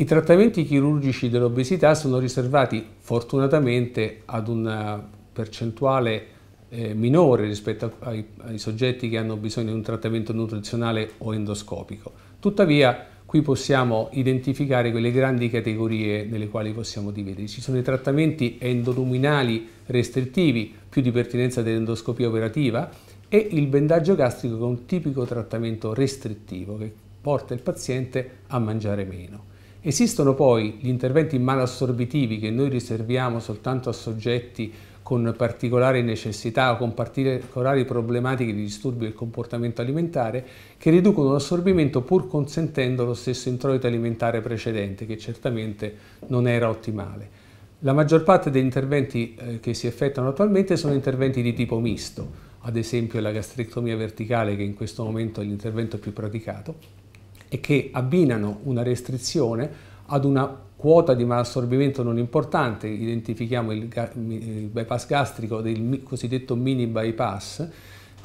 I trattamenti chirurgici dell'obesità sono riservati fortunatamente ad una eh, percentuale eh, minore rispetto ai, ai, soggetti che hanno bisogno di un trattamento nutrizionale o endoscopico. Tuttavia qui possiamo identificare quelle grandi categorie nelle quali possiamo dividere. Ci sono i trattamenti endoluminali restrittivi, più di pertinenza dell'endoscopia operativa, e il bendaggio gastrico che è un tipico trattamento restrittivo che porta il paziente a mangiare meno. Esistono poi gli interventi malassorbitivi che noi riserviamo soltanto a soggetti con particolari necessità o con particolari problematiche di disturbi del comportamento alimentare che riducono l'assorbimento pur consentendo lo stesso introito alimentare precedente che certamente non era ottimale. La maggior parte degli interventi eh, che si effettuano attualmente sono interventi di tipo misto, ad esempio la gastrectomia verticale che in questo momento è l'intervento più praticato, e che abbinano una restrizione ad una quota di malassorbimento non importante, identifichiamo il, il bypass gastrico il cosiddetto mini bypass,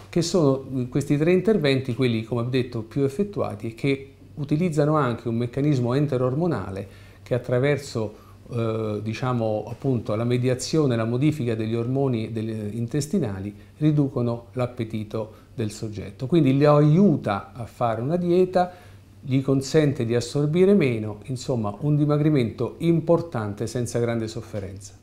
che sono eh, questi tre interventi quelli, come ho detto, più effettuati che utilizzano anche un meccanismo enterormonale che attraverso eh, diciamo, appunto, la mediazione la modifica degli ormoni eh, intestinali riducono l'appetito del soggetto. Quindi lo aiuta a fare una dieta, gli consente di assorbire meno, insomma un dimagrimento importante senza grande sofferenza.